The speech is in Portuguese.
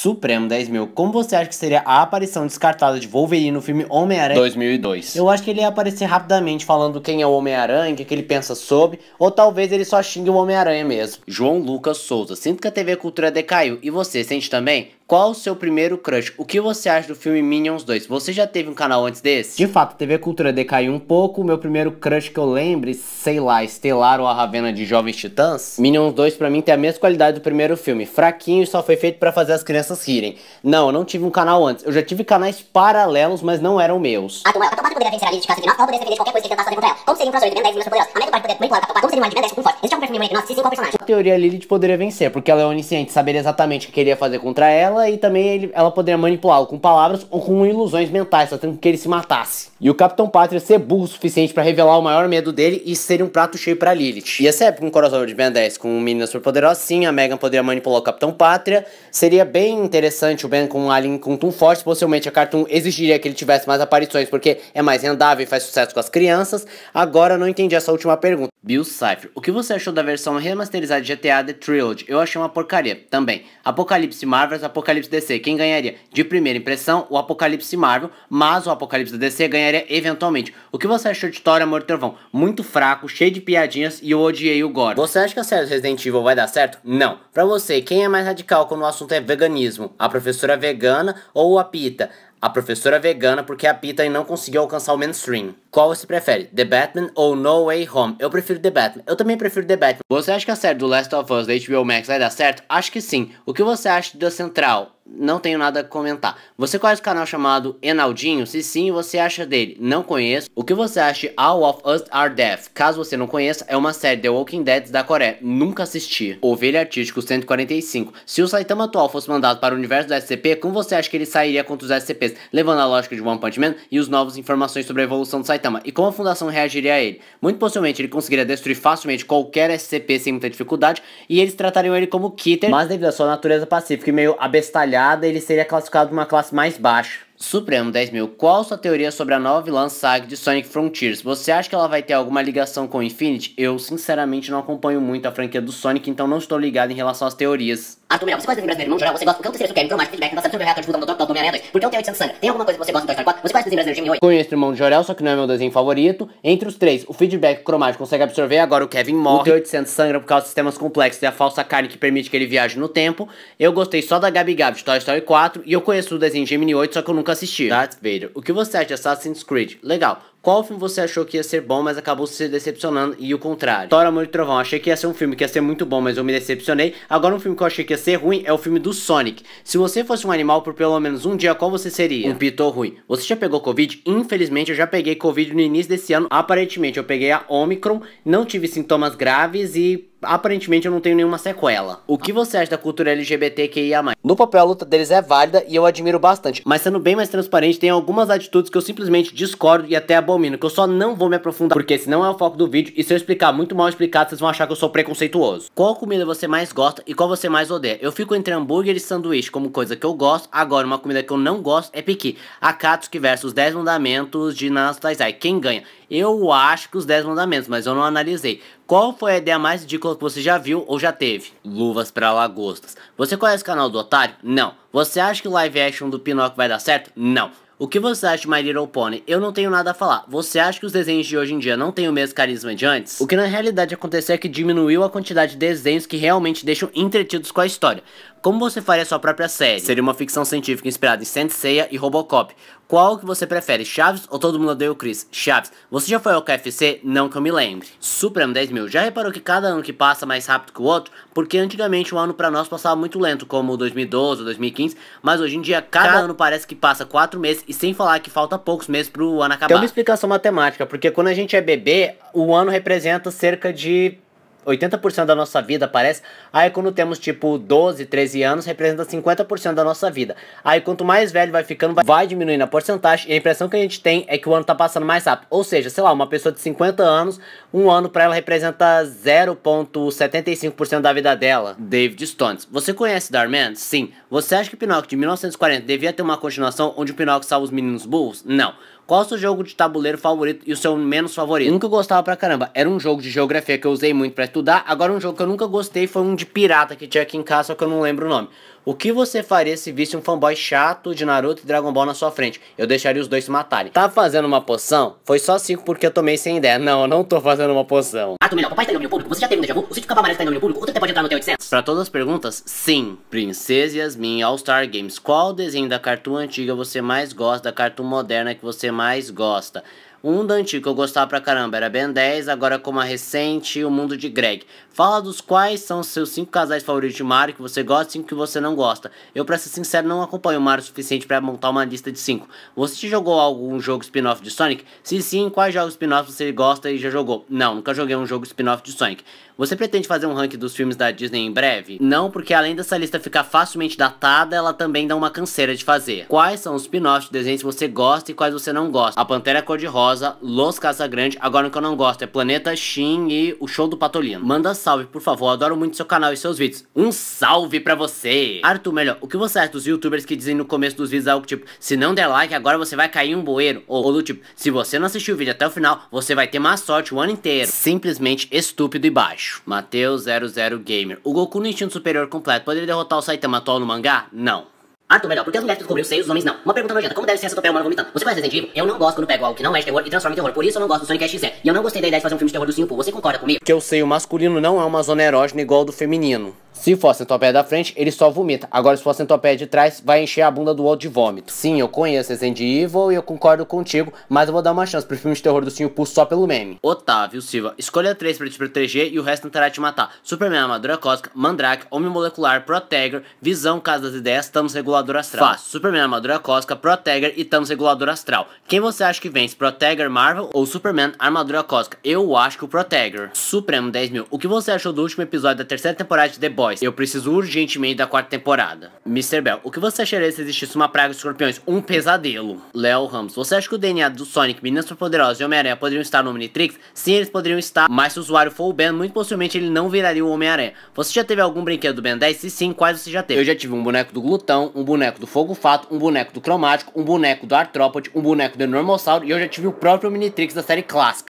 Supremo 10 mil, como você acha que seria a aparição descartada de Wolverine no filme Homem-Aranha? 2002. Eu acho que ele ia aparecer rapidamente falando quem é o Homem-Aranha, o que, é que ele pensa sobre, ou talvez ele só xingue o Homem-Aranha mesmo. João Lucas Souza, sinto que a TV Cultura decaiu e você sente também? Qual o seu primeiro crush? O que você acha do filme Minions 2? Você já teve um canal antes desse? De fato, a TV Cultura decaiu um pouco. Meu primeiro crush que eu lembre, sei lá, Estelar ou a Ravena de Jovens Titãs. Minions 2 para mim tem a mesma qualidade do primeiro filme. Fraquinho e só foi feito para fazer as crianças rirem. Não, eu não tive um canal antes. Eu já tive canais paralelos, mas não eram meus. A ah, tomada ah, vencer a Lily de casa de nós, poderia qualquer coisa que tentasse fazer contra ela. Como e A pode poder o como é nós? personagem? A teoria Lilith poderia vencer, porque ela é onisciente, saberia exatamente o que queria fazer contra ela ela e também ele, ela poderia manipulá-lo com palavras ou com ilusões mentais, fazendo que ele se matasse. E o Capitão Pátria ser burro o suficiente para revelar o maior medo dele e ser um prato cheio para Lilith. E essa época, um crossover de Ben 10 com Super poderoso sim, a Megan poderia manipular o Capitão Pátria. Seria bem interessante o Ben com um alien com Tom Force, possivelmente a Cartoon exigiria que ele tivesse mais aparições porque é mais rendável e faz sucesso com as crianças. Agora não entendi essa última pergunta. Bill Cipher, o que você achou da versão remasterizada de GTA The Trilogy? Eu achei uma porcaria também. Apocalipse Marvels, Apocalipse Apocalipse DC. Quem ganharia? De primeira impressão, o Apocalipse Marvel, mas o Apocalipse da DC ganharia eventualmente. O que você achou de Thor Amor e Trovão? Muito fraco, cheio de piadinhas e eu odiei o Gore. Você acha que a série Resident Evil vai dar certo? Não. Pra você, quem é mais radical quando o assunto é veganismo? A professora vegana ou a pita? A professora é vegana porque a Pita não conseguiu alcançar o mainstream. Qual você prefere, The Batman ou No Way Home? Eu prefiro The Batman. Eu também prefiro The Batman. Você acha que a série do Last of Us da HBO Max vai dar certo? Acho que sim. O que você acha da Central? não tenho nada a comentar. Você conhece o canal chamado Enaldinho? Se sim, você acha dele? Não conheço. O que você acha de All of Us Are Deaf? Caso você não conheça, é uma série The Walking Dead da Coreia. Nunca assisti. Ovelha Artístico 145. Se o Saitama atual fosse mandado para o universo do SCP, como você acha que ele sairia contra os SCPs? Levando a lógica de One Punch Man e os novos informações sobre a evolução do Saitama. E como a fundação reagiria a ele? Muito possivelmente ele conseguiria destruir facilmente qualquer SCP sem muita dificuldade. E eles tratariam ele como Kitter, mas devido à sua natureza pacífica e meio abestalhada olhada, ele seria classificado uma classe mais baixa. Supremo 10.000, qual sua teoria sobre a nova vilã saga de Sonic Frontiers? Você acha que ela vai ter alguma ligação com Infinity? Eu, sinceramente, não acompanho muito a franquia do Sonic, então não estou ligado em relação às teorias. Arthur ah, Mel, você gosta de brasileiro irmão geral, você gosta do Canto Cereço Kevin, Cromático, Feedback, Nossa Absurda Reator, Disputa, Doutor, Doutor, Homem-Aranha 2, Por que eu tenho 800 sangue? Tem alguma coisa que você gosta do Toy Story 4? Você gosta de brasileiro Jimmy 8? Conheço o irmão de Jorel, só que não é meu desenho favorito. Entre os três, o Feedback Cromático consegue absorver, agora o Kevin morre. O T-800 sangra por causa de sistemas complexos e a falsa carne que permite que ele viaje no tempo. Eu gostei só da Gabi Gabi de Toy Story 4 e eu conheço o desenho Gemini 8, só que eu nunca nunca assisti. Darth Vader. O que você acha de Assassin's Creed? Legal. Qual filme você achou que ia ser bom, mas acabou se decepcionando e o contrário? Thor, Amor e Trovão. Achei que ia ser um filme que ia ser muito bom, mas eu me decepcionei. Agora um filme que eu achei que ia ser ruim é o filme do Sonic. Se você fosse um animal por pelo menos um dia, qual você seria? Um pitou ruim. Você já pegou Covid? Infelizmente eu já peguei Covid no início desse ano. Aparentemente eu peguei a Omicron, não tive sintomas graves e aparentemente eu não tenho nenhuma sequela. O que você acha da cultura LGBTQIA+ no papel a luta deles é válida e eu admiro bastante. Mas sendo bem mais transparente, tem algumas atitudes que eu simplesmente discordo e até abomino, que eu só não vou me aprofundar, porque esse não é o foco do vídeo e se eu explicar muito mal explicado, vocês vão achar que eu sou preconceituoso. Qual comida você mais gosta e qual você mais odeia? Eu fico entre hambúrguer e sanduíche como coisa que eu gosto, agora uma comida que eu não gosto é piqui. Akatsuki versus 10 mandamentos de Nanatsu Taizai. Quem ganha? Eu acho que os 10 mandamentos, mas eu não analisei. Qual foi a ideia mais ridícula que você já viu ou já teve? Luvas para lagostas. Você conhece o canal do Otário? Não. Você acha que o live action do Pinóquio vai dar certo? Não. O que você acha de My Little Pony? Eu não tenho nada a falar. Você acha que os desenhos de hoje em dia não têm o mesmo carisma de antes? O que na realidade aconteceu é que diminuiu a quantidade de desenhos que realmente deixam entretidos com a história. Como você faria sua própria série? Seria uma ficção científica inspirada em Saint Seiya e Robocop, qual que você prefere, Chaves ou Todo Mundo Odeia o Chris? Chaves. Você já foi ao KFC? Não que eu me lembre. Supremo 10 mil. Já reparou que cada ano que passa mais rápido que o outro? Porque antigamente um ano para nós passava muito lento, como 2012 ou 2015, mas hoje em dia cada, ano parece que passa 4 meses e sem falar que falta poucos meses pro ano acabar. Tem uma explicação matemática, porque quando a gente é bebê, o ano representa cerca de 80% da nossa vida, parece. Aí quando temos tipo 12, 13 anos, representa 50% da nossa vida. Aí quanto mais velho vai ficando, vai, diminuindo a porcentagem. E a impressão que a gente tem é que o ano tá passando mais rápido. Ou seja, sei lá, uma pessoa de 50 anos, um ano para ela representa 0,75% da vida dela. David Stones. Você conhece Darman? Sim. Você acha que Pinóquio de 1940 devia ter uma continuação onde o Pinóquio salva os meninos burros? Não. Qual o seu jogo de tabuleiro favorito e o seu menos favorito? Nunca gostava pra caramba. Era um jogo de geografia que eu usei muito para estudar. Agora um jogo que eu nunca gostei foi um de pirata que tinha aqui em casa, só que eu não lembro o nome. O que você faria se visse um fanboy chato de Naruto e Dragon Ball na sua frente? Eu deixaria os dois se matarem. Tá fazendo uma poção? Foi só cinco porque eu tomei sem ideia. Não, eu não tô fazendo uma poção. Arthur ah, Melhor, papai está em domínio público? Você já teve um déjà vu? O sítio Cavalo Amarelo está em domínio público? Outro pode entrar no teu 800 Pra todas as perguntas, sim. Princesa Yasmin All-Star Games. Qual desenho da Cartoon antiga você mais gosta? Da Cartoon moderna que você mais gosta? Um da antiga que eu gostava pra caramba era Ben 10, agora é como a recente, O Mundo de Greg. Fala dos quais são seus cinco casais favoritos de Mario que você gosta e 5 que você não gosta. Eu, pra ser sincero, não acompanho o Mario o suficiente para montar uma lista de 5. Você jogou algum jogo spin-off de Sonic? Se sim, quais jogos spin-off você gosta e já jogou? Não, nunca joguei um jogo spin-off de Sonic. Você pretende fazer um ranking dos filmes da Disney em breve? Não, porque além dessa lista ficar facilmente datada, ela também dá uma canseira de fazer. Quais são os spin-offs de desenhos que você gosta e quais você não gosta? A Pantera é Cor-de-Rosa famosa, Los Casagrande. Agora o que eu não gosto é Planeta Shin e o show do Patolino. Manda salve, por favor. Adoro muito seu canal e seus vídeos. Um salve pra você! Arthur, melhor, o que você acha dos youtubers que dizem no começo dos vídeos algo tipo, se não der like, agora você vai cair em um bueiro? Ou, ou do tipo, se você não assistiu o vídeo até o final, você vai ter má sorte o ano inteiro. Simplesmente estúpido e baixo. Mateus00 Gamer. O Goku no instinto superior completo poderia derrotar o Saitama atual no mangá? Não. Arthur, tudo melhor. Por que as mulheres descobriram seios, os homens não? Uma pergunta nojenta. Como deve ser essa topé humano vomitando? Você conhece Resident Evil? Eu não gosto quando pego algo que não é de terror e transforma em terror. Por isso eu não gosto do Sonic XZ. E eu não gostei da ideia de fazer um filme de terror do Simpo. Você concorda comigo? Que eu sei, o masculino não é uma zona erógena igual ao do feminino. Se for a pé da frente, ele só vomita. Agora, se for a pé de trás, vai encher a bunda do outro de vômito. Sim, eu conheço Resident Evil e eu concordo contigo, mas eu vou dar uma chance pro filme de terror do Senhor Pulso só pelo meme. Otávio Silva, escolha três pra te proteger e o resto tentará te matar. Superman, Armadura Cósmica, Mandrake, Homem Molecular, Protegger, Visão, Casa das Ideias, Thanos Regular regulador astral. Fácil. Superman Armadura Cósmica, Proteger e Thanos regulador astral. Quem você acha que vence? Proteger Marvel ou Superman Armadura Cósmica? Eu acho que o Proteger. Supremo 10 mil. O que você achou do último episódio da terceira temporada de The Boys? Eu preciso urgentemente da quarta temporada. Mr. Bell. O que você acharia se existisse uma praga de escorpiões? Um pesadelo. Léo Ramos. Você acha que o DNA do Sonic, Meninas Superpoderosas e Homem-Aranha poderiam estar no Omnitrix? Sim, eles poderiam estar, mas se o usuário for o Ben, muito possivelmente ele não viraria o Homem-Aranha. Você já teve algum brinquedo do Ben 10? Se sim, quais você já teve? Eu já tive um boneco do Glutão, um boneco do Fogo Fato, um boneco do Cromático, um boneco do Artrópode, um boneco do Enormossauro e eu já tive o próprio Omnitrix da série clássica.